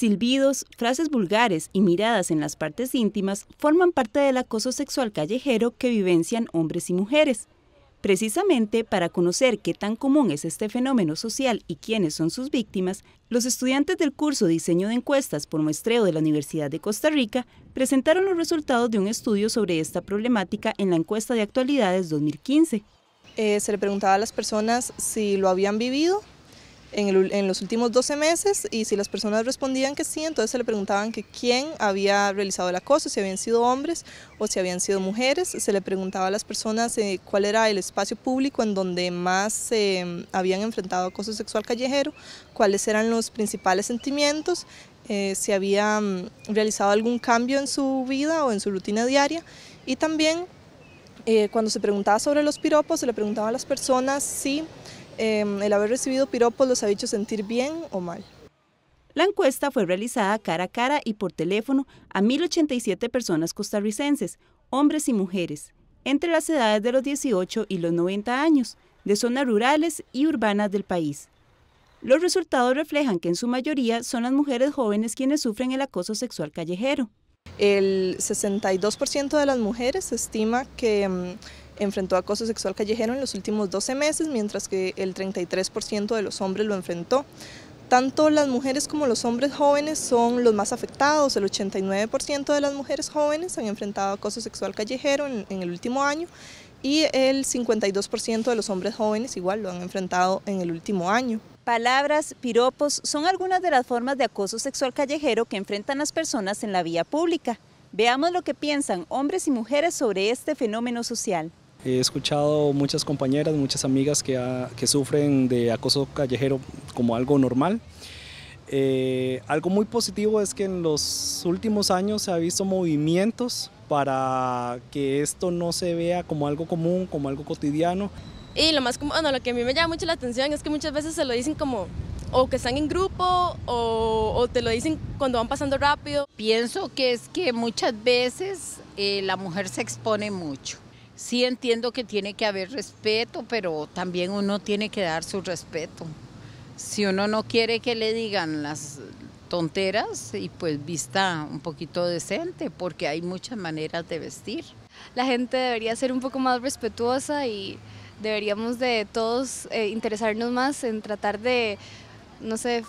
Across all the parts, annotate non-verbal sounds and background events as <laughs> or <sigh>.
silbidos, frases vulgares y miradas en las partes íntimas forman parte del acoso sexual callejero que vivencian hombres y mujeres. Precisamente para conocer qué tan común es este fenómeno social y quiénes son sus víctimas, los estudiantes del curso Diseño de Encuestas por Muestreo de la Universidad de Costa Rica presentaron los resultados de un estudio sobre esta problemática en la encuesta de actualidades 2015. Eh, se le preguntaba a las personas si lo habían vivido en, los últimos 12 meses y si las personas respondían que sí, entonces se le preguntaban que quién había realizado el acoso, si habían sido hombres o si habían sido mujeres, se le preguntaba a las personas eh, cuál era el espacio público en donde más se em, habían enfrentado acoso sexual callejero, cuáles eran los principales sentimientos, eh, si había mm, realizado algún cambio en su vida o en su rutina diaria y también eh, cuando se preguntaba sobre los piropos, se le preguntaba a las personas si Em, el haber recibido piropos los ha hecho sentir bien o mal. La encuesta fue realizada cara a cara y por teléfono a 1.087 personas costarricenses, hombres y mujeres, entre las edades de los 18 y los 90 años, de zonas rurales y urbanas del país. Los resultados reflejan que en su mayoría son las mujeres jóvenes quienes sufren el acoso sexual callejero. El 62% de las mujeres estima que em, enfrentó acoso sexual callejero en los últimos 12 meses, mientras que el 33% de los hombres lo enfrentó. Tanto las mujeres como los hombres jóvenes son los más afectados. El 89% de las mujeres jóvenes han enfrentado acoso sexual callejero en, en el último año y el 52% de los hombres jóvenes igual lo han enfrentado en el último año. Palabras, piropos son algunas de las formas de acoso sexual callejero que enfrentan las personas en la vía pública. Veamos lo que piensan hombres y mujeres sobre este fenómeno social. He escuchado muchas compañeras, muchas amigas que, sufren de acoso callejero como algo normal. Eh, algo muy positivo es que en los últimos años se ha visto movimientos para que esto no se vea como algo común, como algo cotidiano. Y lo más bueno, lo que a mí me llama mucho la atención es que muchas veces se lo dicen como o que están en grupo o, te lo dicen cuando van pasando rápido. Pienso que es que muchas veces eh, la mujer se expone mucho sí entiendo que tiene que haber respeto, pero también uno tiene que dar su respeto. Si uno no quiere que le digan las tonteras y pues vista un poquito decente, porque hay muchas maneras de vestir. La gente debería ser un poco más respetuosa y deberíamos de todos eh, interesarnos más en tratar de, no sé,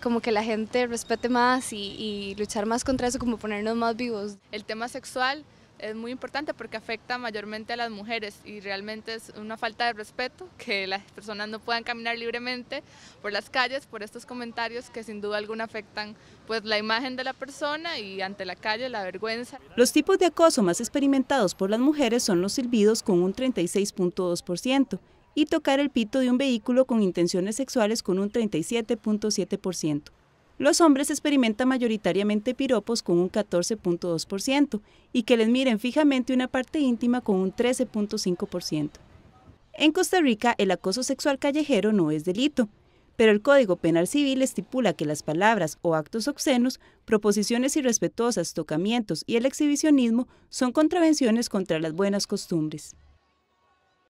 como que la gente respete más y, y luchar más contra eso, como ponernos más vivos. El tema sexual es muy importante porque afecta mayormente a las mujeres y realmente es una falta de respeto <laughs> que las personas no puedan caminar libremente por las calles por estos comentarios que sin duda alguna afectan pues la imagen de la persona y ante la calle la vergüenza. Los tipos de acoso más experimentados por las mujeres son los silbidos con un 36.2% y tocar el pito de un vehículo con intenciones sexuales con un 37.7% los hombres experimentan mayoritariamente piropos con un 14.2% y que les miren fijamente una parte íntima con un 13.5%. En Costa Rica el acoso sexual callejero no es delito, pero el Código Penal Civil estipula que las palabras o actos obscenos, proposiciones irrespetuosas, tocamientos y el exhibicionismo son contravenciones contra las buenas costumbres.